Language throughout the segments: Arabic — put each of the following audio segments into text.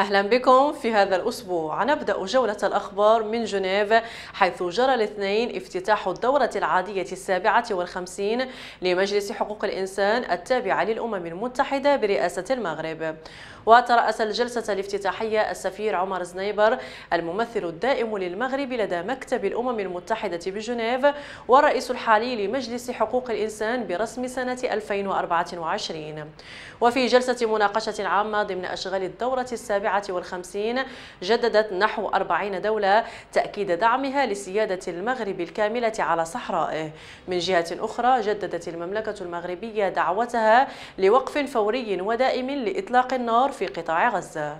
أهلا بكم في هذا الأسبوع نبدأ جولة الأخبار من جنيف حيث جرى الاثنين افتتاح الدورة العادية السابعة والخمسين لمجلس حقوق الإنسان التابعة للأمم المتحدة برئاسة المغرب وترأس الجلسة الافتتاحية السفير عمر زنيبر الممثل الدائم للمغرب لدى مكتب الأمم المتحدة بجنيف والرئيس الحالي لمجلس حقوق الإنسان برسم سنة 2024 وفي جلسة مناقشة عامة ضمن أشغال الدورة السابعة السابعة والخمسين جددت نحو أربعين دولة تأكيد دعمها لسيادة المغرب الكاملة على صحرائه من جهة أخرى جددت المملكة المغربية دعوتها لوقف فوري ودائم لإطلاق النار في قطاع غزة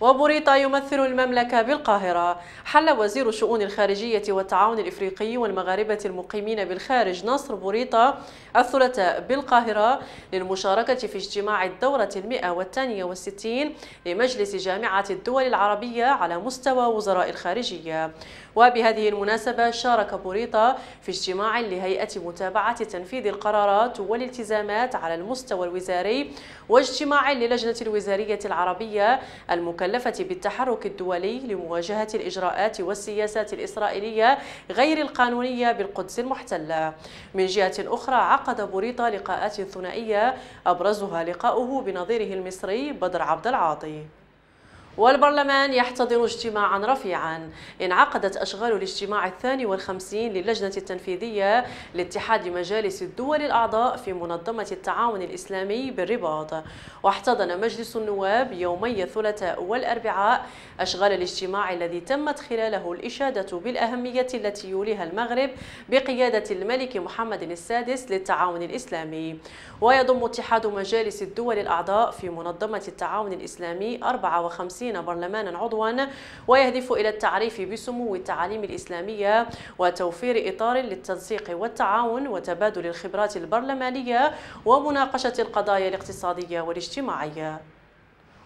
وبوريطة يمثل المملكة بالقاهرة حل وزير الشؤون الخارجية والتعاون الإفريقي والمغاربة المقيمين بالخارج نصر بوريطة الثلاثاء بالقاهرة للمشاركة في اجتماع الدورة المئة والثانية والستين لمجلس جامعة الدول العربية على مستوى وزراء الخارجية وبهذه المناسبة شارك بوريطة في اجتماع لهيئة متابعة تنفيذ القرارات والالتزامات على المستوى الوزاري واجتماع للجنة الوزارية العربية المكلفة المكلفة بالتحرك الدولي لمواجهة الإجراءات والسياسات الإسرائيلية غير القانونية بالقدس المحتلة من جهة أخرى عقد بوريطة لقاءات ثنائية أبرزها لقاؤه بنظيره المصري بدر عبد العاطي والبرلمان يحتضن اجتماعا رفيعا انعقدت أشغال الاجتماع الثاني والخمسين للجنة التنفيذية لاتحاد مجالس الدول الأعضاء في منظمة التعاون الإسلامي بالرباط واحتضن مجلس النواب يومي الثلاثاء والأربعاء أشغال الاجتماع الذي تمت خلاله الإشادة بالأهمية التي يوليها المغرب بقيادة الملك محمد السادس للتعاون الإسلامي ويضم اتحاد مجالس الدول الأعضاء في منظمة التعاون الإسلامي 54 ستين برلمانا عضوا ويهدف إلى التعريف بسمو التعاليم الإسلامية وتوفير إطار للتنسيق والتعاون وتبادل الخبرات البرلمانية ومناقشة القضايا الاقتصادية والاجتماعية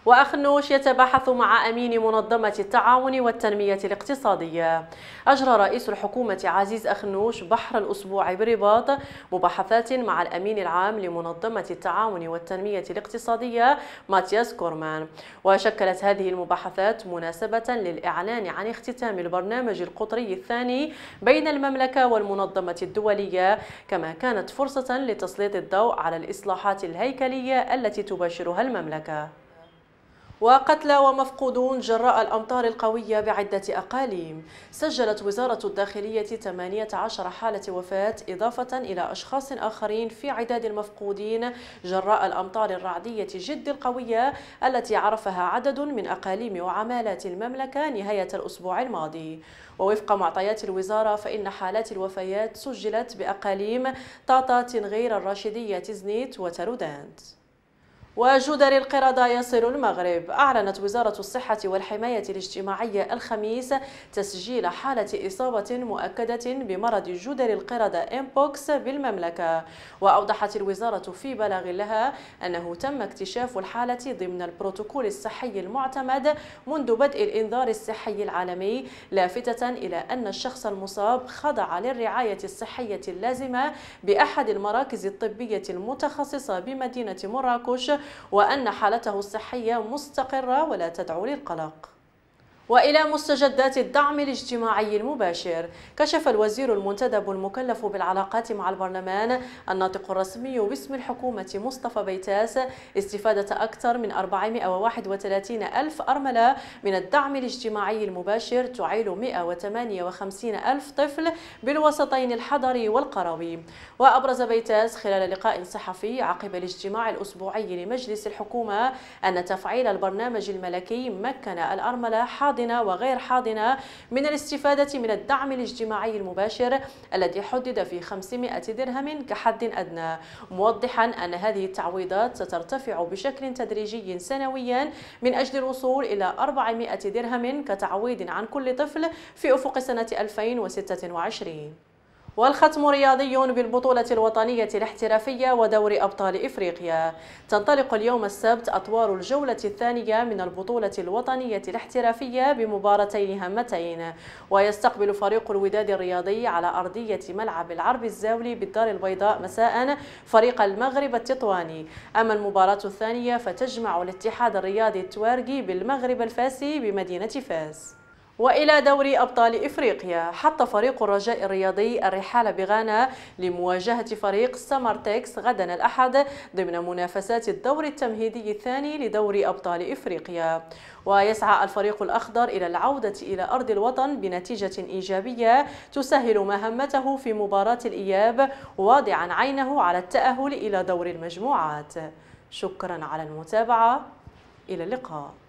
وأخنوش يتباحث مع أمين منظمة التعاون والتنمية الاقتصادية أجرى رئيس الحكومة عزيز أخنوش بحر الأسبوع برباط مباحثات مع الأمين العام لمنظمة التعاون والتنمية الاقتصادية ماتياس كورمان وشكلت هذه المباحثات مناسبة للإعلان عن اختتام البرنامج القطري الثاني بين المملكة والمنظمة الدولية كما كانت فرصة لتسليط الضوء على الإصلاحات الهيكلية التي تباشرها المملكة وقتلى ومفقودون جراء الأمطار القوية بعدة أقاليم سجلت وزارة الداخلية 18 حالة وفاة إضافة إلى أشخاص آخرين في عداد المفقودين جراء الأمطار الرعدية جد القوية التي عرفها عدد من أقاليم وعمالات المملكة نهاية الأسبوع الماضي ووفق معطيات الوزارة فإن حالات الوفيات سجلت بأقاليم طاطا تنغير الراشدية تزنيت وترودانت وجدر القردة يصل المغرب أعلنت وزارة الصحة والحماية الاجتماعية الخميس تسجيل حالة إصابة مؤكدة بمرض جدر القردة إمبوكس بالمملكة وأوضحت الوزارة في بلاغ لها أنه تم اكتشاف الحالة ضمن البروتوكول الصحي المعتمد منذ بدء الإنذار الصحي العالمي لافتة إلى أن الشخص المصاب خضع للرعاية الصحية اللازمة بأحد المراكز الطبية المتخصصة بمدينة مراكش وأن حالته الصحية مستقرة ولا تدعو للقلق والى مستجدات الدعم الاجتماعي المباشر كشف الوزير المنتدب المكلف بالعلاقات مع البرلمان الناطق الرسمي باسم الحكومه مصطفى بيتاس استفاده اكثر من 431 الف ارمله من الدعم الاجتماعي المباشر تعيل 158 الف طفل بالوسطين الحضري والقروي وابرز بيتاس خلال لقاء صحفي عقب الاجتماع الاسبوعي لمجلس الحكومه ان تفعيل البرنامج الملكي مكن الارمله حاضر حاضنة وغير حاضنة من الاستفادة من الدعم الاجتماعي المباشر الذي حدد في 500 درهم كحد أدنى موضحا أن هذه التعويضات سترتفع بشكل تدريجي سنويا من أجل الوصول إلى 400 درهم كتعويض عن كل طفل في أفق سنة 2026 والختم رياضي بالبطولة الوطنية الاحترافية ودور أبطال إفريقيا تنطلق اليوم السبت أطوار الجولة الثانية من البطولة الوطنية الاحترافية بمباراتين هامتين ويستقبل فريق الوداد الرياضي على أرضية ملعب العرب الزاولي بالدار البيضاء مساء فريق المغرب التطواني أما المباراة الثانية فتجمع الاتحاد الرياضي التوارقي بالمغرب الفاسي بمدينة فاس وإلى دوري أبطال إفريقيا حط فريق الرجاء الرياضي الرحالة بغانا لمواجهة فريق سامارتكس غدا الأحد ضمن منافسات الدور التمهيدي الثاني لدوري أبطال إفريقيا ويسعى الفريق الأخضر إلى العودة إلى أرض الوطن بنتيجة إيجابية تسهل مهمته في مباراة الإياب واضعا عينه على التأهل إلى دور المجموعات شكرا على المتابعة إلى اللقاء